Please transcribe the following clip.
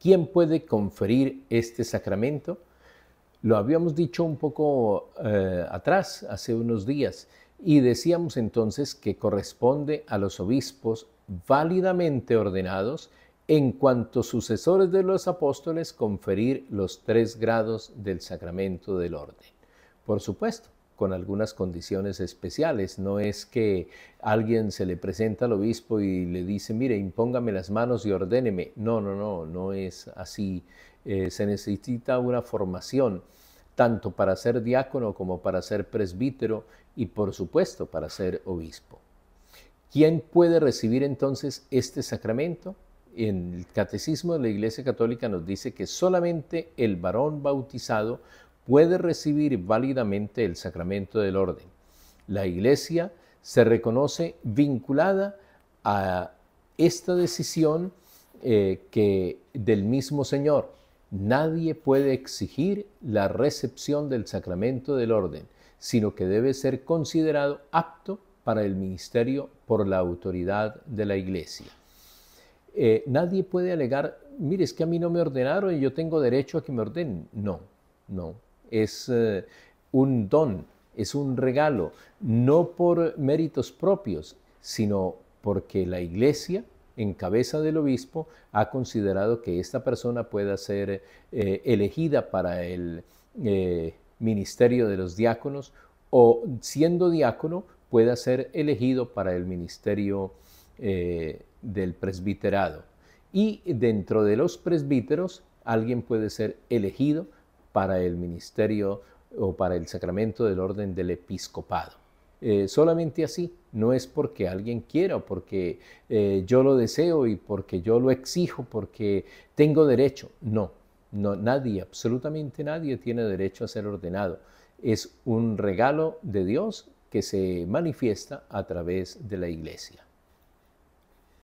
¿Quién puede conferir este sacramento? Lo habíamos dicho un poco eh, atrás, hace unos días, y decíamos entonces que corresponde a los obispos válidamente ordenados en cuanto sucesores de los apóstoles conferir los tres grados del sacramento del orden. Por supuesto, con algunas condiciones especiales. No es que alguien se le presenta al obispo y le dice, mire, impóngame las manos y ordéneme. No, no, no, no es así. Eh, se necesita una formación tanto para ser diácono como para ser presbítero y por supuesto para ser obispo. ¿Quién puede recibir entonces este sacramento? En el Catecismo de la Iglesia Católica nos dice que solamente el varón bautizado puede recibir válidamente el sacramento del orden. La Iglesia se reconoce vinculada a esta decisión eh, que del mismo Señor. Nadie puede exigir la recepción del sacramento del orden, sino que debe ser considerado apto para el ministerio por la autoridad de la Iglesia. Eh, nadie puede alegar, mire, es que a mí no me ordenaron y yo tengo derecho a que me ordenen. No, no, es eh, un don, es un regalo, no por méritos propios, sino porque la iglesia, en cabeza del obispo, ha considerado que esta persona pueda ser eh, elegida para el eh, ministerio de los diáconos o siendo diácono pueda ser elegido para el ministerio del presbiterado. Y dentro de los presbíteros, alguien puede ser elegido para el ministerio o para el sacramento del orden del episcopado. Eh, solamente así, no es porque alguien quiera, o porque eh, yo lo deseo y porque yo lo exijo, porque tengo derecho. No, no, nadie, absolutamente nadie tiene derecho a ser ordenado. Es un regalo de Dios que se manifiesta a través de la iglesia.